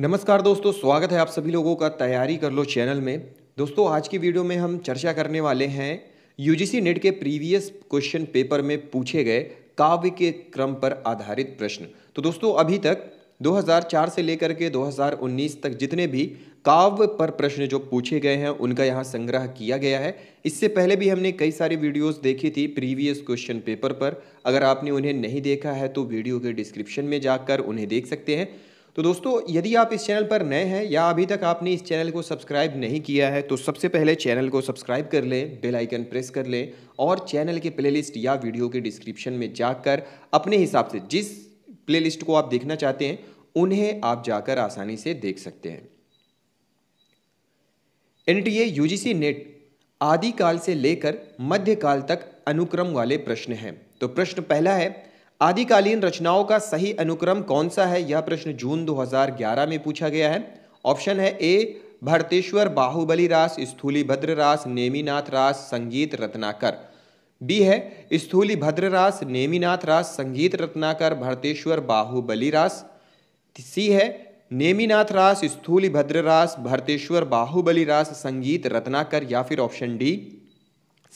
नमस्कार दोस्तों स्वागत है आप सभी लोगों का तैयारी कर लो चैनल में दोस्तों आज की वीडियो में हम चर्चा करने वाले हैं यूजीसी नेट e के प्रीवियस क्वेश्चन पेपर में पूछे गए काव्य के क्रम पर आधारित प्रश्न तो दोस्तों अभी तक 2004 से लेकर के 2019 तक जितने भी काव्य पर प्रश्न जो पूछे गए हैं उनका यहाँ संग्रह किया गया है इससे पहले भी हमने कई सारी वीडियोस देखी थी प्रीवियस क्वेश्चन पेपर पर अगर आपने उन्हें नहीं देखा है तो वीडियो के डिस्क्रिप्शन में जाकर उन्हें देख सकते हैं तो दोस्तों यदि आप इस चैनल पर नए हैं या अभी तक आपने इस चैनल को सब्सक्राइब नहीं किया है तो सबसे पहले चैनल को सब्सक्राइब कर लें बेल आइकन प्रेस कर लें और चैनल के प्लेलिस्ट या वीडियो के डिस्क्रिप्शन में जाकर अपने हिसाब से जिस प्लेलिस्ट को आप देखना चाहते हैं उन्हें आप जाकर आसानी से देख सकते हैं एनटीए यूजीसी नेट आदिकाल से लेकर मध्यकाल तक अनुक्रम वाले प्रश्न हैं तो प्रश्न पहला है आदिकालीन रचनाओं का सही अनुक्रम कौन सा है यह प्रश्न जून 2011 में पूछा गया है ऑप्शन है ए भरतेश्वर बाहुबली रास स्थूली भद्र रास नेमीनाथ रास संगीत रत्नाकर बी है स्थूली भद्र रास नेमीनाथ रास संगीत रत्नाकर भरतेश्वर बाहुबली रास सी है नेमीनाथ रास स्थूली भद्र रास भरतेश्वर बाहुबली रास संगीत रत्नाकर या फिर ऑप्शन डी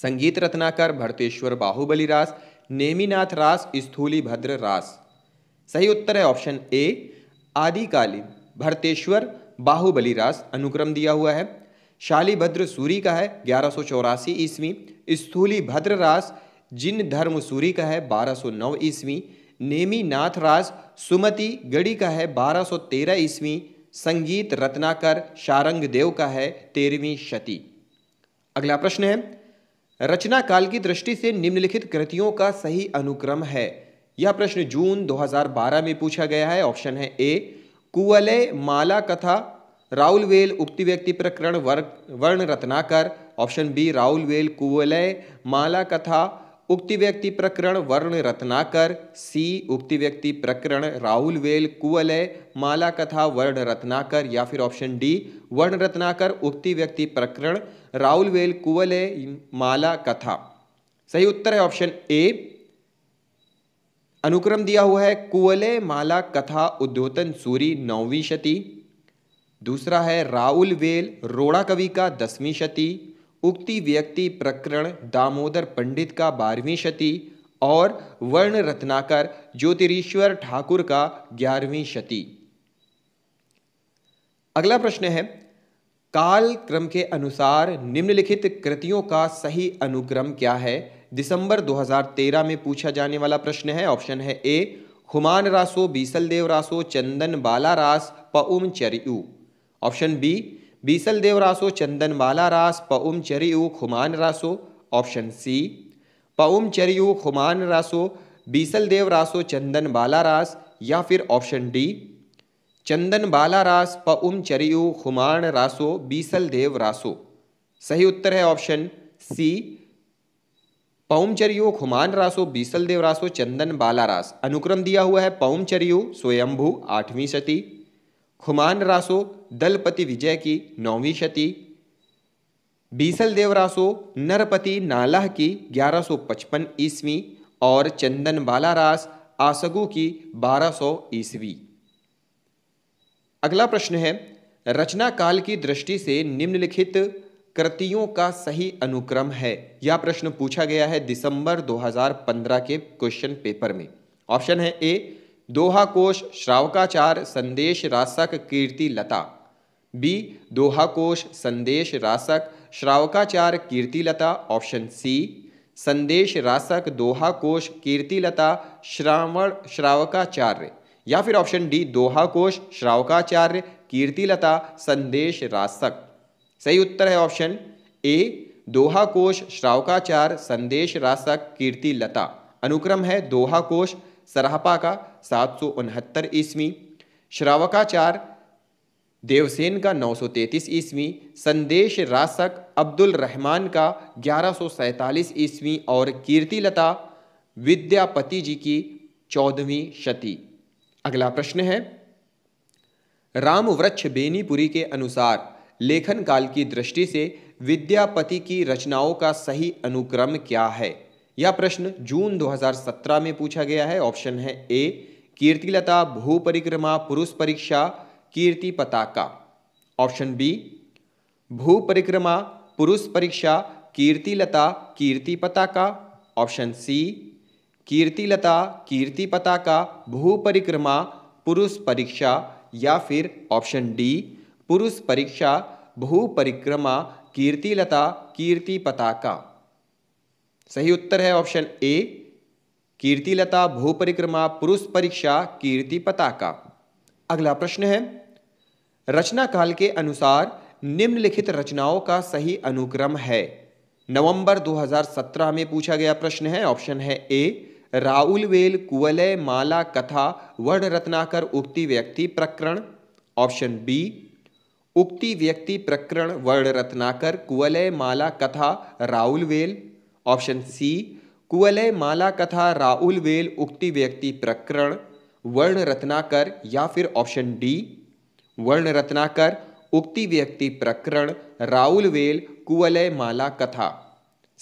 संगीत रत्नाकर भरतेश्वर बाहुबली रास नेमीनाथ रास स्थूलीभद्र रास सही उत्तर है ऑप्शन ए आदिकालीन भरतेश्वर बाहुबली रास अनुक्रम दिया हुआ है शालीभद्र सूरी का है ग्यारह सौ चौरासी ईस्वी स्थूलीभद्र रास जिन धर्म सूरी का है बारह नौ ईस्वी नेमीनाथ रास सुमति गढ़ी का है बारह तेरह ईस्वी संगीत रत्नाकर शारंग देव का है तेरहवीं शती अगला प्रश्न है रचना काल की दृष्टि से निम्नलिखित कृतियों का सही अनुक्रम है यह प्रश्न जून 2012 में पूछा गया है ऑप्शन है ए कुअले माला कथा राहुल वेल उक्ति व्यक्ति प्रकरण वर्ण रत्नाकर ऑप्शन बी राहुल वेल कुअलय माला कथा उक्ति व्यक्ति प्रकरण वर्ण रत्नाकर सी उक्ति व्यक्ति प्रकरण राहुल वेल कुअलय माला कथा वर्ण रत्नाकर या फिर ऑप्शन डी वर्ण रत्नाकर उक्ति व्यक्ति प्रकरण राहुल वेल कुअलय माला कथा सही उत्तर है ऑप्शन ए अनुक्रम दिया हुआ है कुवल माला कथा उद्योतन सूरी नौवीं शती दूसरा है राहुल वेल रोड़ा कवि का दसवीं शती उक्ति व्यक्ति प्रकरण दामोदर पंडित का बारहवीं शती और वर्ण रत्नाकर ज्योतिरीश्वर ठाकुर का ग्यारहवीं शती अगला प्रश्न है काल क्रम के अनुसार निम्नलिखित कृतियों का सही अनुक्रम क्या है दिसंबर 2013 में पूछा जाने वाला प्रश्न है ऑप्शन है ए हुमान Raso Bisaldev Raso Chandan Bala Ras Paum Chariu option B Bisal Dev Raso Chandan Bala Ras Paum Chariu Khuman Raso option C Paum Chariu Khuman Raso Bisal Dev Raso Chandan Bala Ras या फिर ऑप्शन डी चंदन बाला रास पउम चरियु खुमान रासो बीसल देव रासो सही उत्तर है ऑप्शन सी पौमचरियो खुमान रासो बीसल देव रासो चंदन बाला रास अनुक्रम दिया हुआ है पौमचरियो स्वयंभू आठवीं सती हुमान रासो दलपति विजय की नौवीं शती बीसल देव रासो नरपति नालाह की 1155 ईस्वी और चंदन बाला रास आसगु की 1200 ईस्वी अगला प्रश्न है रचना काल की दृष्टि से निम्नलिखित कृतियों का सही अनुक्रम है यह प्रश्न पूछा गया है दिसंबर 2015 के क्वेश्चन पेपर में ऑप्शन है ए दोहा कोश श्रावकाचार संदेश रासक कीर्ति लता बी दोहा कोश संदेश रासक श्रावकाचार कीर्ति लता ऑप्शन सी संदेश रासक दोहा कोश लता श्रावण श्रावकाचार्य या फिर ऑप्शन डी दोहा कोश श्रावकाचार्य लता संदेश रासक सही उत्तर है ऑप्शन ए दोहा कोश श्रावकाचार संदेश रासक कीर्ति लता अनुक्रम है दोहा कोश सराहपा का सात सौ उनहत्तर ईस्वी श्रावकाचार देवसेन का नौ सौ तैतीस ईस्वी संदेश रासक अब्दुल रहमान का ग्यारह सौ ईस्वी और कीर्तिलता विद्यापति जी की चौदहवीं शती अगला प्रश्न है राम वृक्ष बेनीपुरी के अनुसार लेखन काल की दृष्टि से विद्यापति की रचनाओं का सही अनुक्रम क्या है यह प्रश्न जून 2017 में पूछा गया है ऑप्शन है ए कीर्तिलता भू परिक्रमा पुरुष परीक्षा कीर्ति पताका ऑप्शन बी भू परिक्रमा पुरुष परीक्षा कीर्तिलता कीर्ति पताका ऑप्शन सी कीर्तिलता कीर्ति पताका भू परिक्रमा पुरुष परीक्षा या फिर ऑप्शन डी पुरुष परीक्षा भू परिक्रमा कीर्तिलता कीर्ति पताका सही उत्तर है ऑप्शन ए कीर्तिलता भू परिक्रमा पुरुष परीक्षा कीर्ति पताका अगला प्रश्न है रचना काल के अनुसार निम्नलिखित रचनाओं का सही अनुक्रम है नवंबर 2017 में पूछा गया प्रश्न है ऑप्शन है ए राहुल वेल कुवलय माला कथा वर्ण रत्नाकर उक्ति व्यक्ति प्रकरण ऑप्शन बी उक्ति व्यक्ति प्रकरण वर्ण रत्नाकर कुवलय माला कथा राउुल वेल ऑप्शन सी कुवलय माला कथा राहुल वेल उक्ति व्यक्ति प्रकरण वर्ण रत्नाकर या फिर ऑप्शन डी वर्ण रत्नाकर उक्ति व्यक्ति प्रकरण राहुल वेल कुअलय माला कथा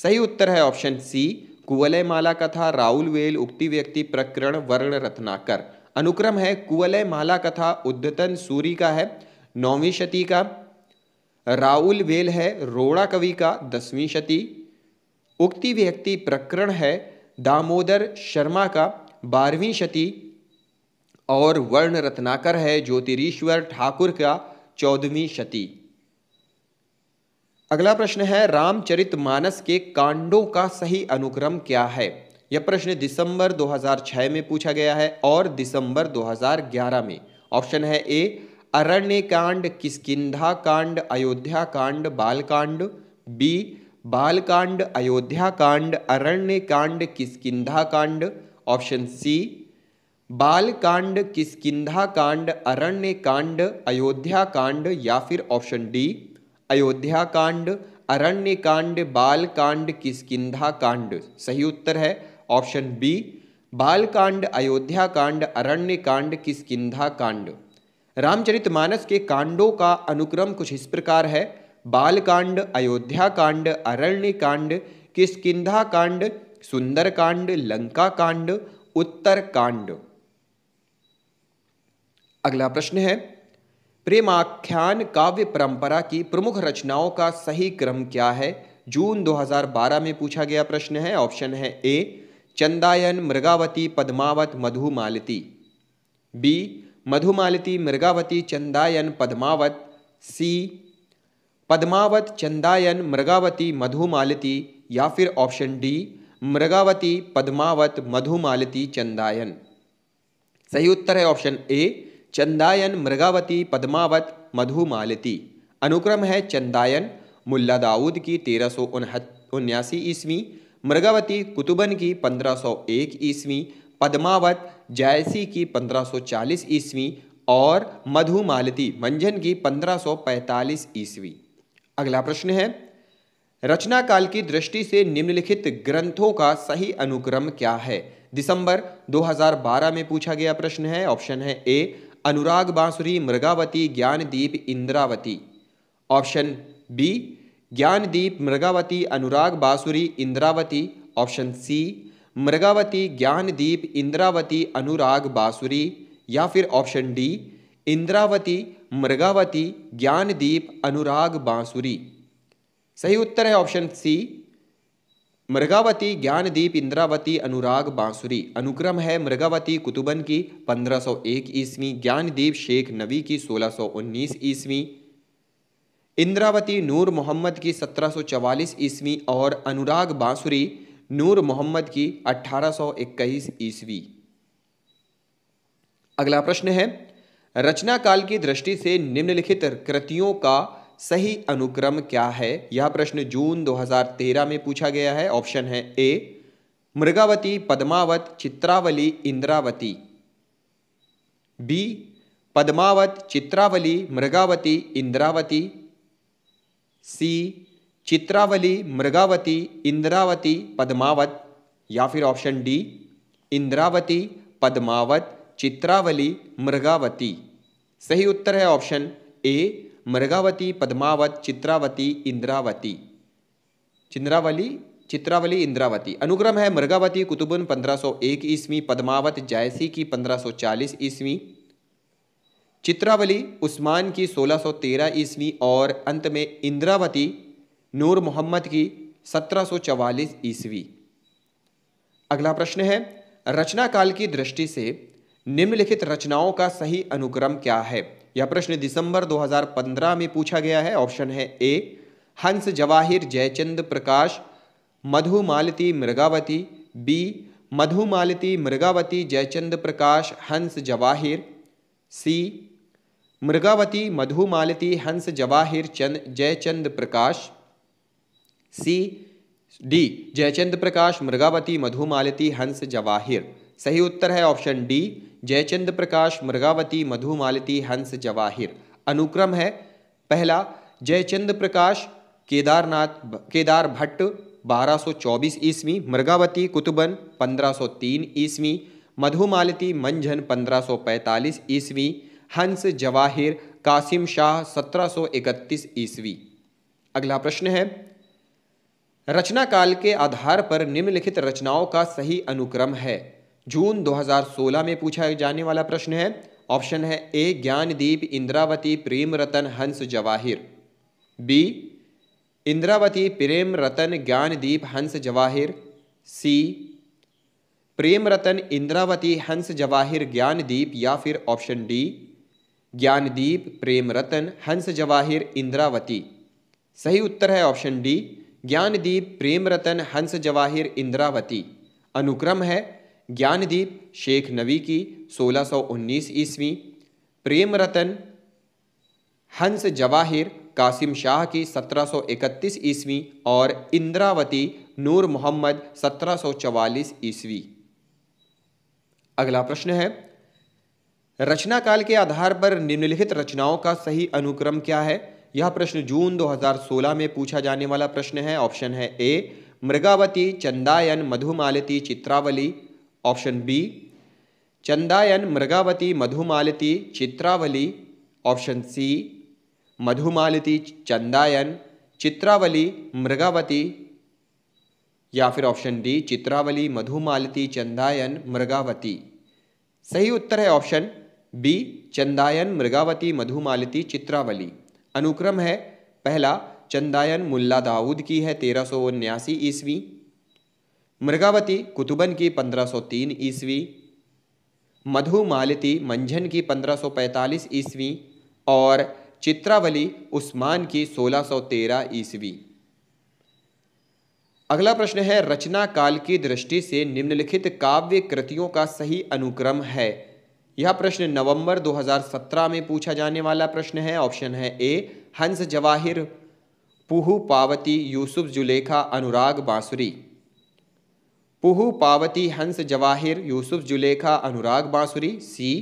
सही उत्तर है ऑप्शन सी कुवलय माला कथा राहुल वेल उक्ति व्यक्ति प्रकरण वर्ण रत्नाकर अनुक्रम है कुवलय माला कथा उद्धतन सूरी का है नौवीं शती का राहुल वेल है रोड़ा कवि का दसवीं शती उक्ति व्यक्ति प्रकरण है दामोदर शर्मा का बारहवीं शती और वर्ण रत्नाकर है ज्योतिरीश्वर ठाकुर का चौदहवीं शती अगला प्रश्न है रामचरित मानस के कांडों का सही अनुक्रम क्या है यह प्रश्न दिसंबर 2006 में पूछा गया है और दिसंबर 2011 में ऑप्शन है ए अरण्य कांड किसकिधा कांड अयोध्या कांड बालकांड बी बालकांड अयोध्या कांड अरण्य कांड किसकिधा कांड ऑप्शन सी बालकांड किसकिधा कांड अरण्य कांड अयोध्या कांड या फिर ऑप्शन डी अयोध्या कांड अरण्य कांड बालकांड किसकिधा कांड सही उत्तर है ऑप्शन बी बालकांड अयोध्या कांड अरण्य कांड किसकिधा कांड रामचरितमानस के कांडों का अनुक्रम कुछ इस प्रकार है बालकांड अयोध्या कांड अरण्य कांड किसकिधा कांड कांड लंका कांड उत्तर कांड अगला प्रश्न है प्रेमाख्यान काव्य परंपरा की प्रमुख रचनाओं का सही क्रम क्या है जून 2012 में पूछा गया प्रश्न है ऑप्शन है A Chandayan Mrigavati Padmavat Madhumalti B Madhumalti Mrigavati Chandayan Padmavat C Padmavat Chandayan Mrigavati Madhumalti या फिर ऑप्शन डी मृगावती पद्मावत मधुमालती चंदायन सही उत्तर है ऑप्शन ए चंदायन मृगावती पद्मावत मधुमालती अनुक्रम है चंदायन मुल्ला दाऊद की तेरह सौ उन्यासी ईस्वी मृगावती कुतुबन की पंद्रह सौ एक ईस्वी पद्मावत जायसी की पंद्रह सौ चालीस ईस्वी और मधुमालती मंझन की पंद्रह सौ पैंतालीस ईस्वी अगला प्रश्न है रचना काल की दृष्टि से निम्नलिखित ग्रंथों का सही अनुक्रम क्या है दिसंबर 2012 में पूछा गया प्रश्न है ऑप्शन है A Anurag Bansuri Mrigavati Gyandeep Indravati option B Gyandeep Mrigavati Anurag Bansuri Indravati option C Mrigavati Gyandeep Indravati Anurag Bansuri या फिर ऑप्शन डी इंद्रावती मृगावती ज्ञानदीप अनुराग बांसुरी सही उत्तर है ऑप्शन सी मृगावती ज्ञानदीप इंद्रावती अनुराग बांसुरी अनुक्रम है मृगावती कुतुबन की 1501 ईस्वी ज्ञानदीप शेख नवी की 1619 ईस्वी इंद्रावती नूर मोहम्मद की 1744 ईस्वी और अनुराग बांसुरी नूर मोहम्मद की 1821 ईस्वी अगला प्रश्न है रचना काल की दृष्टि से निम्नलिखित कृतियों का सही अनुक्रम क्या है यह प्रश्न जून 2013 में पूछा गया है ऑप्शन है A Mrigavati Padmavat Chitravali Indravati B Padmavat Chitravali Mrigavati Indravati C Chitravali Mrigavati Indravati Padmavat या फिर ऑप्शन डी इंद्रावती पद्मावत चित्रावली मृगावती सही उत्तर है ऑप्शन ए मृगावती पद्मावत चित्रावती इंद्रावती चिंद्रावली चित्रावली इंद्रावती अनुक्रम है मृगावती कुतुबुन 1501 ईस्वी पद्मावत जायसी की 1540 ईस्वी चित्रावली उस्मान की 1613 ईस्वी और अंत में इंद्रावती नूर मोहम्मद की 1744 ईस्वी अगला प्रश्न है रचना काल की दृष्टि से निम्नलिखित रचनाओं का सही अनुक्रम क्या है यह प्रश्न दिसंबर 2015 में पूछा गया है ऑप्शन है A Hans Jawahir Jaichand Prakash Madhumalti Mrigavati B Madhumalti Mrigavati Jaichand Prakash Hans Jawahir C Mrigavati Madhumalti Hans Jawahir Chand Jaichand Prakash C D Jaichand Prakash Mrigavati Madhumalti Hans Jawahir सही उत्तर है ऑप्शन डी जयचंद प्रकाश मृगावती मधुमालती हंस जवाहिर अनुक्रम है पहला जयचंद प्रकाश केदारनाथ केदार भट्ट 1224 ईस्वी मृगावती कुतुबन 1503 ईस्वी मधुमालती मंझन 1545 ईस्वी हंस जवाहिर कासिम शाह 1731 ईस्वी अगला प्रश्न है रचना काल के आधार पर निम्नलिखित रचनाओं का सही अनुक्रम है जून 2016 में पूछा जाने वाला प्रश्न है ऑप्शन है ए ज्ञानदीप इंद्रावती प्रेम रतन हंस जवाहिर बी इंद्रावती प्रेम रतन ज्ञानदीप हंस जवाहिर सी प्रेम रतन इंद्रावती हंस जवाहिर ज्ञानदीप या फिर ऑप्शन डी ज्ञानदीप प्रेम रतन हंस जवाहिर इंद्रावती सही उत्तर है ऑप्शन डी ज्ञानदीप प्रेम रतन हंस जवाहिर इंद्रावती अनुक्रम है ज्ञानदीप शेख नवी की 1619 ईस्वी प्रेम रतन हंस जवाहिर कासिम शाह की 1731 ईस्वी और इंद्रावती नूर मोहम्मद 1744 ईस्वी अगला प्रश्न है रचना काल के आधार पर निम्नलिखित रचनाओं का सही अनुक्रम क्या है यह प्रश्न जून 2016 में पूछा जाने वाला प्रश्न है ऑप्शन है A Mrigavati Chandayan Madhumalti Chitravali option B Chandayan Mrigavati Madhumalti Chitravali option C Madhumalti Chandayan Chitravali Mrigavati या फिर ऑप्शन डी चित्रावली मधुमालती चंदायन मृगावती सही उत्तर है ऑप्शन बी चंदायन मृगावती मधुमालती चित्रावली अनुक्रम है पहला चंदायन मुल्ला दाऊद की है तेरह सौ उन्यासी ईस्वी मृगावती कुतुबन की 1503 ईस्वी मधु मालती मंझन की 1545 ईस्वी और चित्रावली उस्मान की 1613 ईस्वी अगला प्रश्न है रचना काल की दृष्टि से निम्नलिखित काव्य कृतियों का सही अनुक्रम है यह प्रश्न नवंबर 2017 में पूछा जाने वाला प्रश्न है ऑप्शन है ए हंस जवाहिर पुहु पावती यूसुफ जुलेखा अनुराग बांसुरी पुहु पावती हंस जवाहिर यूसुफ जुलेखा अनुराग बांसुरी सी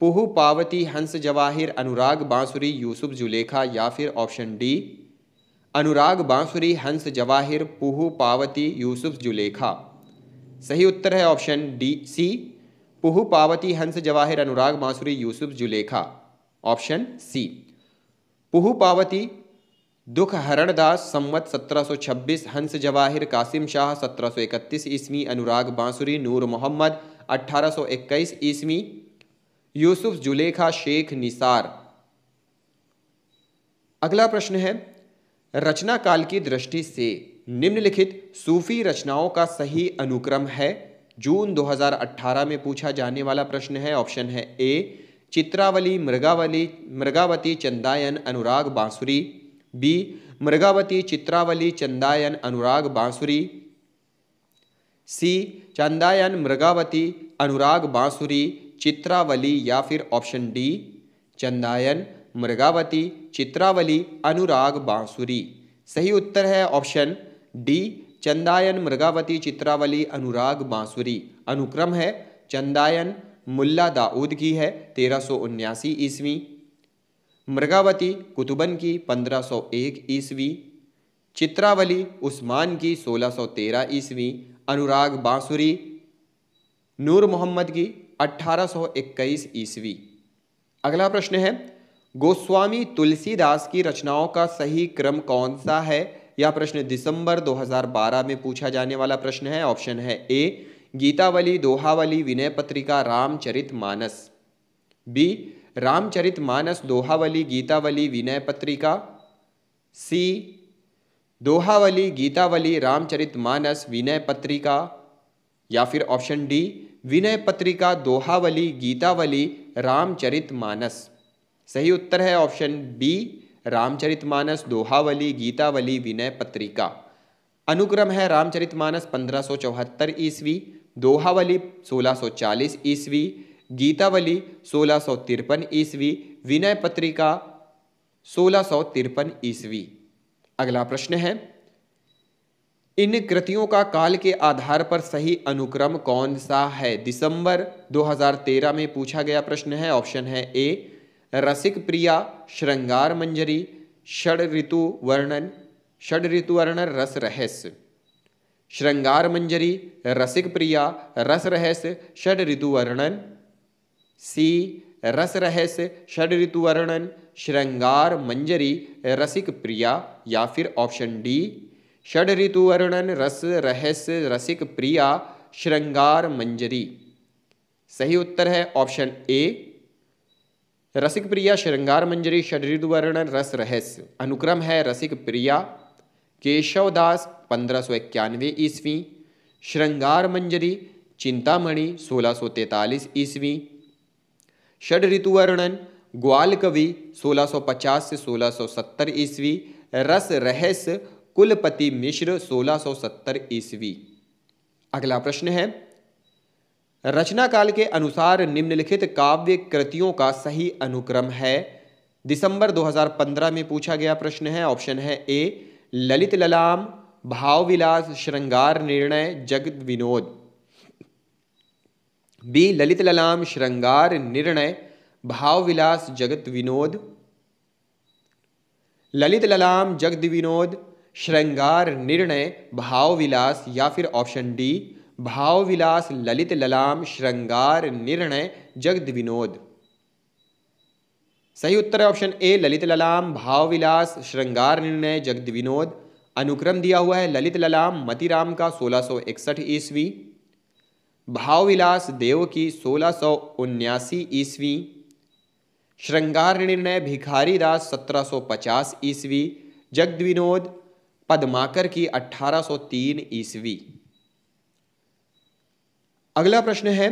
पुहु पावती हंस जवाहिर अनुराग बांसुरी यूसुफ जुलेखा या फिर ऑप्शन डी अनुराग बांसुरी हंस जवाहिर पुहु पावती यूसुफ जुलेखा सही उत्तर है ऑप्शन डी सी पुहु पावती हंस जवाहिर अनुराग बांसुरी यूसुफ जुलेखा ऑप्शन सी पुहु पावती दुख हरणदास संवत 1726 हंस जवाहिर कासिम शाह 1731 ईस्वी अनुराग बांसुरी नूर मोहम्मद 1821 ईस्वी यूसुफ जुलेखा शेख निसार अगला प्रश्न है रचना काल की दृष्टि से निम्नलिखित सूफी रचनाओं का सही अनुक्रम है जून 2018 में पूछा जाने वाला प्रश्न है ऑप्शन है ए चित्रावली मृगावली मृगावती चंदायन अनुराग बांसुरी बी मृगावती चित्रावली चंदायन अनुराग बांसुरी सी चंदायन मृगावती अनुराग बांसुरी चित्रावली या फिर ऑप्शन डी चंदायन मृगावती चित्रावली अनुराग बांसुरी सही उत्तर है ऑप्शन डी चंदायन मृगावती चित्रावली अनुराग बांसुरी अनुक्रम है चंदायन मुल्ला दाऊद की है तेरह सौ उन्यासी ईस्वी मृगावती कुतुबन की 1501 ईस्वी चित्रावली उस्मान की 1613 ईस्वी अनुराग बांसुरी नूर मोहम्मद की 1821 ईस्वी अगला प्रश्न है गोस्वामी तुलसीदास की रचनाओं का सही क्रम कौन सा है यह प्रश्न दिसंबर 2012 में पूछा जाने वाला प्रश्न है ऑप्शन है ए गीतावली दोहावली विनय पत्रिका रामचरित मानस बी रामचरित मानस दोहावली गीतावली विनय पत्रिका सी दोहावली गीतावली रामचरित मानस विनय पत्रिका या फिर ऑप्शन डी विनय पत्रिका दोहावली गीतावली रामचरित मानस सही उत्तर है ऑप्शन बी रामचरित मानस दोहावली गीतावली विनय पत्रिका अनुक्रम है रामचरित मानस पंद्रह सौ चौहत्तर ईस्वी दोहावली सोलह सौ चालीस ईस्वी गीतावली सोलह सौ तिरपन ईस्वी विनय पत्रिका सोलह सौ तिरपन ईस्वी अगला प्रश्न है इन कृतियों का काल के आधार पर सही अनुक्रम कौन सा है दिसंबर 2013 में पूछा गया प्रश्न है ऑप्शन है ए रसिक प्रिया श्रृंगार मंजरी षड ऋतु वर्णन षड ऋतु वर्णन रस रहस्य श्रृंगार मंजरी रसिक प्रिया रस रहस्य षड ऋतु वर्णन सी रस रहस्य षड ऋतु वर्णन श्रृंगार मंजरी रसिक प्रिया या फिर ऑप्शन डी षड ऋतु वर्णन रस रहस्य रसिक प्रिया श्रृंगार मंजरी सही उत्तर है ऑप्शन ए रसिक प्रिया श्रृंगार मंजरी षड ऋतु वर्णन रस रहस्य अनुक्रम है रसिक प्रिया केशवदास पंद्रह सौ इक्यानवे ईस्वी श्रृंगार मंजरी चिंतामणि सोलह सौ तैंतालीस ईस्वी षड ऋतुवर्णन ग्वाल कवि 1650 से 1670 ईस्वी रस रहस्य कुलपति मिश्र 1670 ईस्वी अगला प्रश्न है रचना काल के अनुसार निम्नलिखित काव्य कृतियों का सही अनुक्रम है दिसंबर 2015 में पूछा गया प्रश्न है ऑप्शन है ए ललित ललाम भाव विलास श्रृंगार निर्णय जगत विनोद बी ललित ललाम श्रृंगार निर्णय भाव विलास जगत विनोद ललित ललाम जगद विनोद श्रृंगार निर्णय भाव विलास या फिर ऑप्शन डी भाव विलास ललित ललाम श्रृंगार निर्णय जगद विनोद सही उत्तर है ऑप्शन ए ललित ललाम भाव विलास श्रृंगार निर्णय जगद विनोद अनुक्रम दिया हुआ है ललित ललाम मतिराम का सोलह सौ इकसठ ईस्वी भावविलास देव की सोलह सौ उन्यासी ईस्वी श्रृंगार निर्णय भिखारी दास सत्रह सौ पचास ईस्वी जगद्विनोद पदमाकर की अठारह सौ तीन ईस्वी अगला प्रश्न है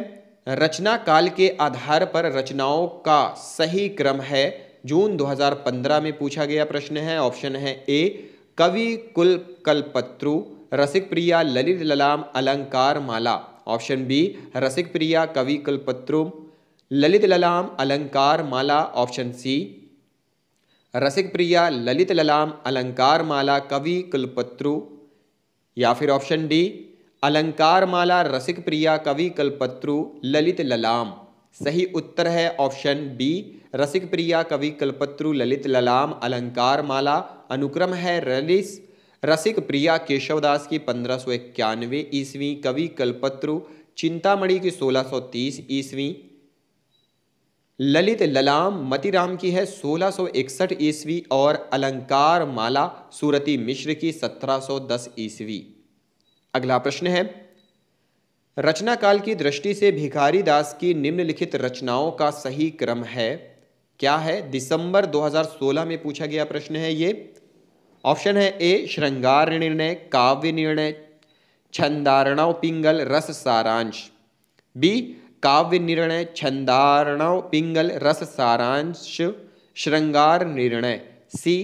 रचना काल के आधार पर रचनाओं का सही क्रम है जून 2015 में पूछा गया प्रश्न है ऑप्शन है ए कवि कुल कलपत्रु रसिक प्रिया ललित ललाम अलंकार माला ऑप्शन बी रसिक प्रिया कवि कुलपत्रुम ललित ललाम अलंकार माला ऑप्शन सी रसिक प्रिया ललित ललाम अलंकार माला कवि कुलपत्रु या फिर ऑप्शन डी अलंकार माला रसिक प्रिया कवि कलपत्रु ललित ललाम सही उत्तर है ऑप्शन बी रसिक प्रिया कवि कलपत्रु ललित ललाम अलंकार माला अनुक्रम है रलिस रसिक प्रिया केशवदास की पंद्रह सौ इक्यानवे ईस्वी कवि कल्पत्रु चिंतामणि की सोलह सौ तीस ईस्वी ललित ललाम मतिराम की है सोलह सौ इकसठ ईस्वी और अलंकार माला सूरती मिश्र की सत्रह सौ दस ईस्वी अगला प्रश्न है रचना काल की दृष्टि से भिखारी दास की निम्नलिखित रचनाओं का सही क्रम है क्या है दिसंबर 2016 में पूछा गया प्रश्न है ये ऑप्शन है ए श्रृंगार निर्णय काव्य निर्णय छंदारणव पिंगल रस सारांश बी काव्य निर्णय छंदारणव पिंगल रस सारांश श्रृंगार निर्णय सी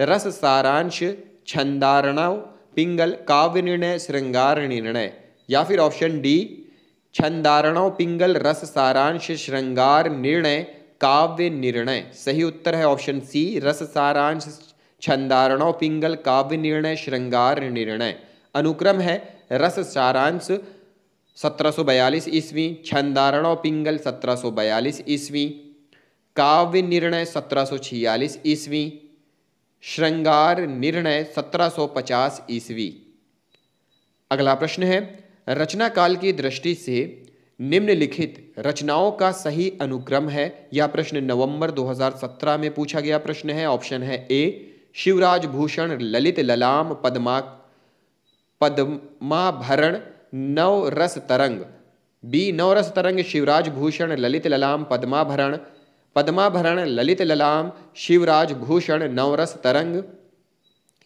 रस सारांश छंदारणव पिंगल काव्य निर्णय श्रृंगार निर्णय या फिर ऑप्शन डी छंदारणव पिंगल रस सारांश श्रृंगार निर्णय काव्य निर्णय सही उत्तर है ऑप्शन सी रस सारांश छंदारणों पिंगल काव्य निर्णय श्रृंगार निर्णय अनुक्रम है रस सारांश 1742 ईस्वी छंदारणों पिंगल 1742 ईस्वी काव्य निर्णय 1746 ईस्वी श्रृंगार निर्णय 1750 ईस्वी अगला प्रश्न है रचना काल की दृष्टि से निम्नलिखित रचनाओं का सही अनुक्रम है यह प्रश्न नवंबर 2017 में पूछा गया प्रश्न है ऑप्शन है ए शिवराज भूषण ललित ललाम पदमा पद्माभरण नवरस तरंग बी नवरस तरंग शिवराज भूषण ललित ललाम पद्माभरण पद्माभरण ललित ललाम शिवराज भूषण नवरस तरंग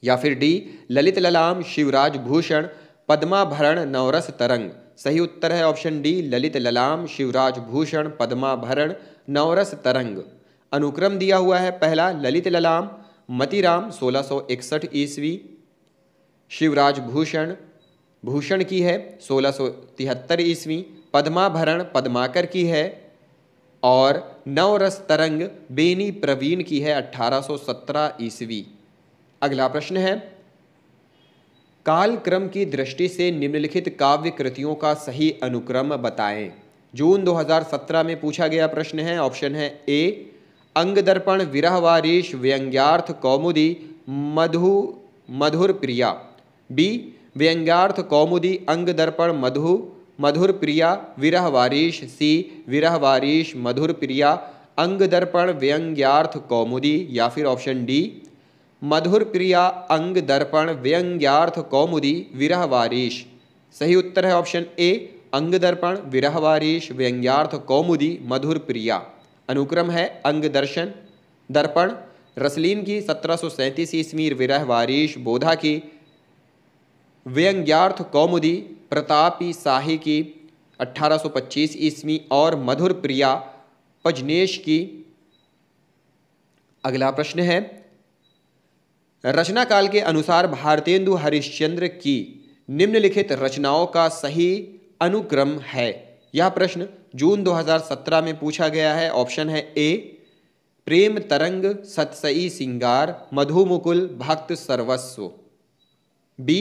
या फिर डी ललित ललाम शिवराज भूषण पद्माभरण नवरस तरंग सही उत्तर है ऑप्शन डी ललित ललाम शिवराज भूषण पद्माभरण नवरस तरंग अनुक्रम दिया हुआ है पहला ललित ललाम मतीराम 1661 ईस्वी शिवराज भूषण भूषण की है 1673 ईस्वी पद्माभरण पद्माकर की है और नवरस तरंग बेनी प्रवीण की है 1817 ईस्वी अगला प्रश्न है कालक्रम की दृष्टि से निम्नलिखित काव्य कृतियों का सही अनुक्रम बताएं जून 2017 में पूछा गया प्रश्न है ऑप्शन है ए अंग दर्पण विरहवारीश व्यंग्यार्थ कौमुदी मधु मधुर प्रिया बी व्यंग्यार्थ कौमुदी अंग दर्पण मधु मधुर प्रिया विरहवारीश सी विरहवारीश मधुर प्रिया अंगदर्पण व्यंग्यार्थ कौमुदी या फिर ऑप्शन डी मधुर प्रिया अंग दर्पण व्यंग्यार्थ कौमुदी विरहवारीश सही उत्तर है ऑप्शन ए अंगदर्पण विरहवारीश व्यंग्यार्थ कौमुदी मधुर प्रिया अनुक्रम है अंग दर्शन दर्पण रसलीन की सत्रह सौ सैंतीस ईस्वी विरह वारिश बोधा की व्यंग्यार्थ कौमुदी प्रतापी शाही की 1825 ईस्वी और मधुर प्रिया पजनेश की अगला प्रश्न है रचना काल के अनुसार भारतेंदु हरिश्चंद्र की निम्नलिखित रचनाओं का सही अनुक्रम है यह प्रश्न जून 2017 में पूछा गया है ऑप्शन है ए प्रेम तरंग सतसई सिंगार मधुमुकुल भक्त सर्वस्व बी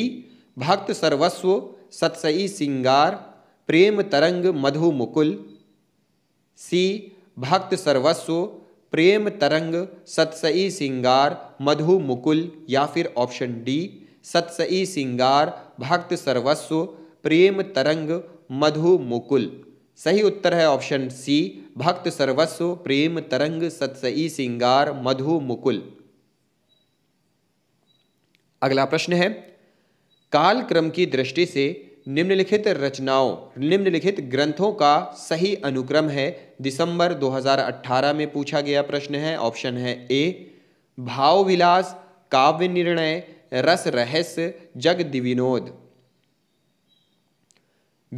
भक्त सर्वस्व सतसई सिंगार प्रेम तरंग मधु मुकुल सी भक्त सर्वस्व प्रेम तरंग सतसई सिंगार मधु मुकुल या फिर ऑप्शन डी सतसई सिंगार भक्त सर्वस्व प्रेम तरंग मधु मुकुल सही उत्तर है ऑप्शन सी भक्त सर्वस्व प्रेम तरंग सतसई सिंगार मधु मुकुल अगला प्रश्न है काल क्रम की दृष्टि से निम्नलिखित रचनाओं निम्नलिखित ग्रंथों का सही अनुक्रम है दिसंबर 2018 में पूछा गया प्रश्न है ऑप्शन है ए भाव विलास काव्य निर्णय रस रहस्य जग दिविनोद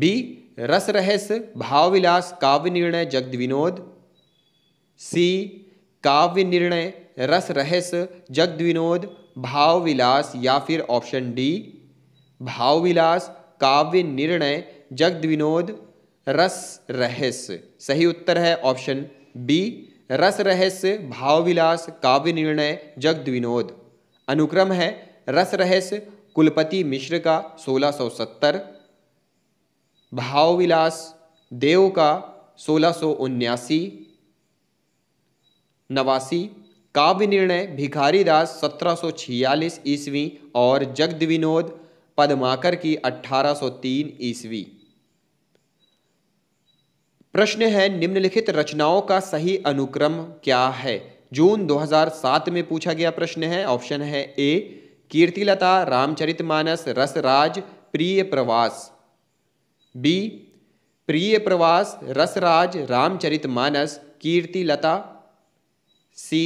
बी रस रहस्य भाव विलास काव्य निर्णय जगद विनोद सी काव्य निर्णय रस रहस्य जगद विनोद भाव विलास या फिर ऑप्शन डी भाव विलास काव्य निर्णय जगद विनोद रस रहस्य सही उत्तर है ऑप्शन बी रस रहस्य भाव विलास काव्य निर्णय जगद विनोद अनुक्रम है रस रहस्य कुलपति मिश्र का 1670 भाव विलास देव का सोलह सौ उन्यासी नवासी काव्य निर्णय भिखारी दास सत्रह सौ छियालीस ईस्वी और जगद विनोद पदमाकर की 1803 ईस्वी प्रश्न है निम्नलिखित रचनाओं का सही अनुक्रम क्या है जून 2007 में पूछा गया प्रश्न है ऑप्शन है ए कीर्तिलता रामचरितमानस रसराज प्रिय प्रवास बी प्रिय प्रवास रसराज रामचरित मानस कीर्ति लता सी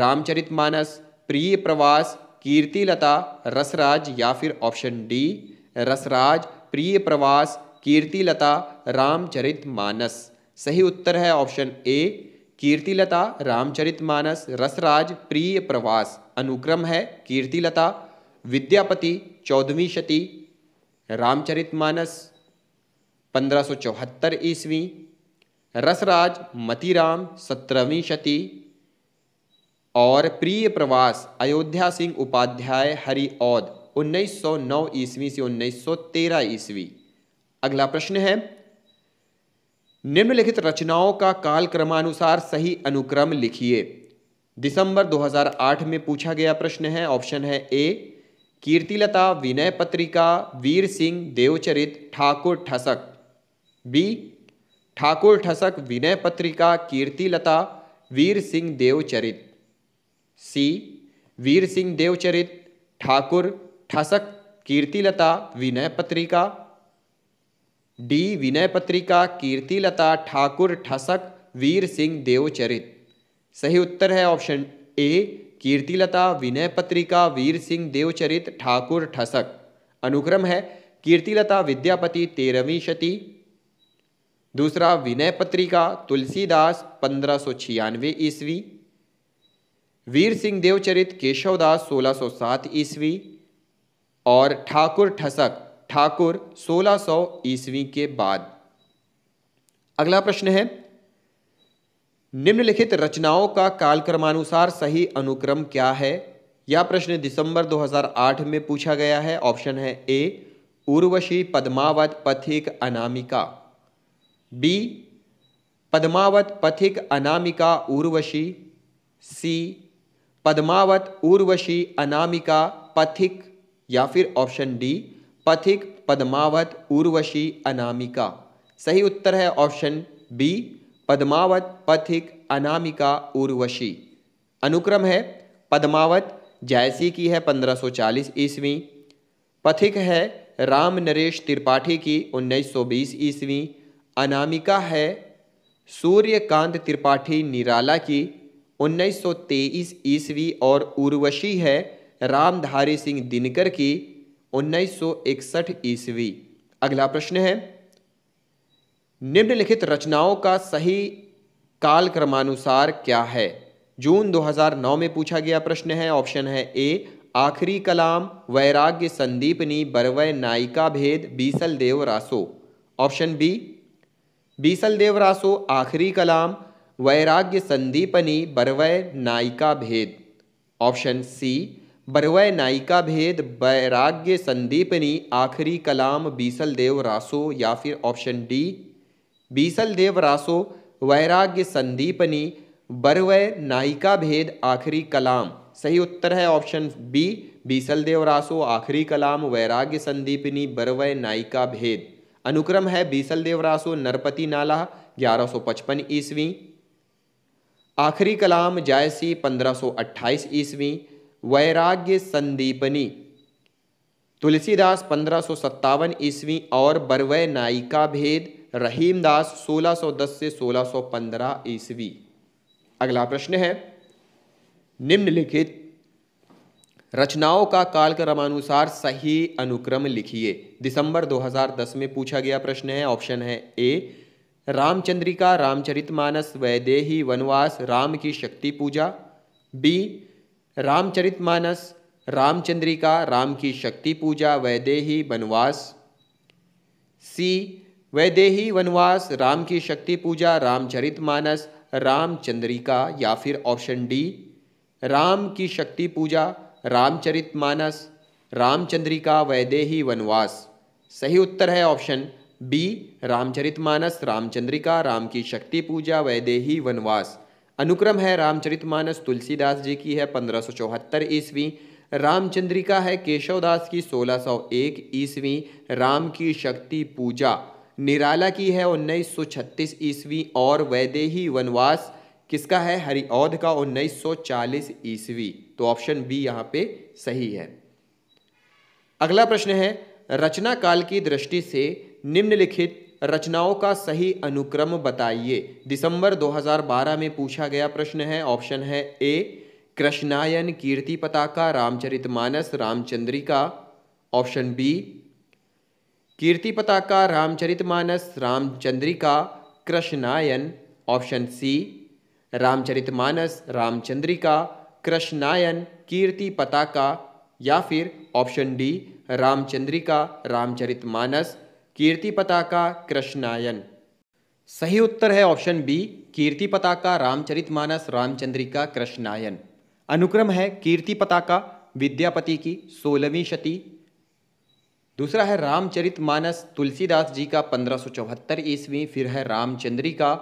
रामचरित मानस प्रिय प्रवास कीर्ति लता रसराज या फिर ऑप्शन डी रसराज प्रिय प्रवास कीर्ति लता रामचरित मानस सही उत्तर है ऑप्शन ए कीर्ति रामचरित रामचरितमानस रसराज प्रिय प्रवास अनुक्रम है कीर्ति लता विद्यापति चौदहवीं शती रामचरितमानस पंद्रह सौ चौहत्तर ईस्वी रसराज मतीराम सत्रहवीं शती और प्रिय प्रवास अयोध्या सिंह उपाध्याय हरिऔद 1909 ईस्वी से 1913 ईस्वी अगला प्रश्न है निम्नलिखित रचनाओं का काल क्रमानुसार सही अनुक्रम लिखिए दिसंबर 2008 में पूछा गया प्रश्न है ऑप्शन है ए कीर्तिलता विनय पत्रिका वीर सिंह देवचरित ठाकुर ठसक बी ठाकुर ठसक विनय पत्रिका कीर्तिलता वीर सिंह देवचरित सी वीर सिंह देवचरित ठाकुर ठसक कीर्तिलता विनय पत्रिका डी विनय पत्रिका कीर्तिलता ठाकुर ठसक वीर सिंह देवचरित सही उत्तर है ऑप्शन ए कीर्तिलता विनय पत्रिका वीर सिंह देवचरित ठाकुर ठसक अनुक्रम है कीर्तिलता विद्यापति तेरहवीं शती दूसरा विनय पत्रिका तुलसीदास पंद्रह सौ छियानवे ईस्वी वीर सिंह देवचरित केशवदास 1607 ईस्वी और ठाकुर ठसक ठाकुर 1600 ईस्वी के बाद अगला प्रश्न है निम्नलिखित रचनाओं का कालक्रमानुसार सही अनुक्रम क्या है यह प्रश्न दिसंबर 2008 में पूछा गया है ऑप्शन है ए उर्वशी पद्मावत पथिक अनामिका बी पद्मावत पथिक अनामिका उर्वशी सी पद्मावत उर्वशी अनामिका पथिक या फिर ऑप्शन डी पथिक पद्मावत उर्वशी अनामिका सही उत्तर है ऑप्शन बी पद्मावत पथिक अनामिका उर्वशी अनुक्रम है पद्मावत जायसी की है 1540 ईस्वी पथिक है राम नरेश त्रिपाठी की 1920 ईस्वी अनामिका है सूर्यकांत त्रिपाठी निराला की 1923 ईस्वी और उर्वशी है रामधारी सिंह दिनकर की 1961 ईस्वी अगला प्रश्न है निम्नलिखित रचनाओं का सही काल क्रमानुसार क्या है जून 2009 में पूछा गया प्रश्न है ऑप्शन है ए आखिरी कलाम वैराग्य संदीपनी बरवय नायिका भेद बीसल देव रासो ऑप्शन बी बीसल देवरासो आखिरी कलाम वैराग्य संदीपनी बरवय नायिका भेद ऑप्शन सी बरवय नायिका भेद वैराग्य संदीपनी आखिरी कलाम बीसल देव रासो या फिर ऑप्शन डी बीसल देव रासो वैराग्य संदीपनी बरवय नायिका भेद आखिरी कलाम सही उत्तर है ऑप्शन बी बीसल देव रासो आखिरी कलाम वैराग्य संदीपनी बरवय नायिका भेद अनुक्रम है बीसल देवरासो नरपति नाला 1155 ईस्वी आखिरी कलाम जायसी 1528 ईस्वी वैराग्य संदीपनी तुलसीदास पंद्रह सौ सत्तावन ईस्वी और बरवय नायिका भेद रहीमदास 1610 से 1615 ईस्वी अगला प्रश्न है निम्नलिखित रचनाओं का कालक्रमानुसार सही अनुक्रम लिखिए दिसंबर 2010 में पूछा गया प्रश्न है ऑप्शन है ए रामचंद्रिका रामचरितमानस वैदेही वनवास राम की शक्ति पूजा बी रामचरितमानस रामचंद्रिका राम की शक्ति पूजा वैदेही वनवास सी वैदेही वनवास राम की शक्ति पूजा रामचरितमानस रामचंद्रिका या फिर ऑप्शन डी राम की शक्ति पूजा रामचरितमानस रामचंद्रिका वैदेही वनवास सही उत्तर है ऑप्शन बी रामचरितमानस रामचंद्रिका राम की शक्ति पूजा वैदेही वनवास अनुक्रम है रामचरितमानस तुलसीदास जी की है पंद्रह सौ चौहत्तर ईस्वी रामचंद्रिका है केशवदास की सोलह सौ एक ईस्वी राम की शक्ति पूजा निराला की है उन्नीस सौ छत्तीस ईस्वी और वैदेही वनवास किसका है हरिऔध का उन्नीस सौ चालीस ईस्वी तो ऑप्शन बी यहां पे सही है अगला प्रश्न है रचना काल की दृष्टि से निम्नलिखित रचनाओं का सही अनुक्रम बताइए दिसंबर 2012 में पूछा गया प्रश्न है ऑप्शन है ए Krishnayan Kirti Pataka Ramcharitmanas Ramchandrika option B Kirti Pataka Ramcharitmanas Ramchandrika Krishnayan option C Ramcharitmanas Ramchandrika Krishnayan Kirti Pataka या फिर ऑप्शन डी रामचंद्रिका रामचरित मानस कीर्ति पताका कृष्णायन सही उत्तर है ऑप्शन बी कीर्ति पताका रामचरित मानस रामचंद्रिका कृष्णायन अनुक्रम है कीर्ति पताका विद्यापति की सोलहवीं शती दूसरा है रामचरित मानस तुलसीदास जी का पंद्रह सौ चौहत्तर ईस्वी फिर है रामचंद्रिका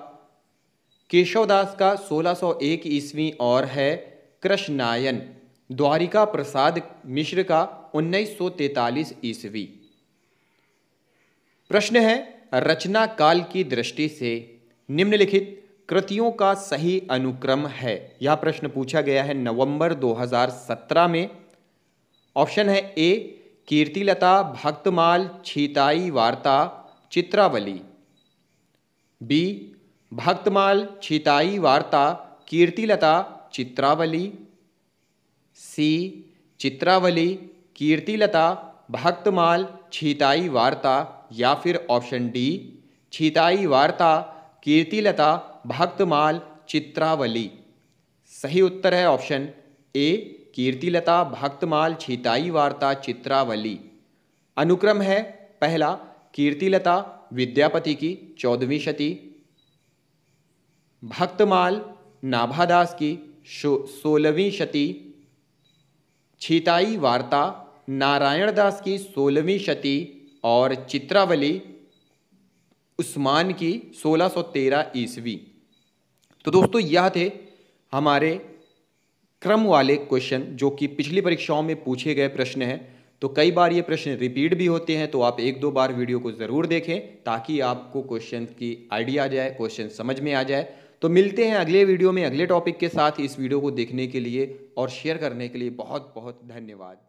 केशवदास का सोलह सौ एक ईस्वी और है कृष्णायन द्वारिका प्रसाद मिश्र का 1943 ईस्वी प्रश्न है रचना काल की दृष्टि से निम्नलिखित कृतियों का सही अनुक्रम है यह प्रश्न पूछा गया है नवंबर 2017 में ऑप्शन है ए कीर्तिलता भक्तमाल छीताई वार्ता चित्रावली बी भक्तमाल छीताई वार्ता कीर्तिलता चित्रावली सी चित्रावली कीर्तिलता भक्तमाल छीताई वार्ता या फिर ऑप्शन डी छीताई वार्ता कीर्तिलता भक्तमाल चित्रावली सही उत्तर है ऑप्शन ए कीर्तिलता भक्तमाल छीताई वार्ता चित्रावली अनुक्रम है पहला कीर्तिलता विद्यापति की चौदहवीं शती भक्तमाल नाभादास की सोलहवीं शती छीताई वार्ता नारायण दास की सोलहवीं शती और चित्रावली उस्मान की 1613 ईस्वी तो दोस्तों यह थे हमारे क्रम वाले क्वेश्चन जो कि पिछली परीक्षाओं में पूछे गए प्रश्न हैं तो कई बार ये प्रश्न रिपीट भी होते हैं तो आप एक दो बार वीडियो को ज़रूर देखें ताकि आपको क्वेश्चन की आइडिया आ जाए क्वेश्चन समझ में आ जाए तो मिलते हैं अगले वीडियो में अगले टॉपिक के साथ इस वीडियो को देखने के लिए और शेयर करने के लिए बहुत बहुत धन्यवाद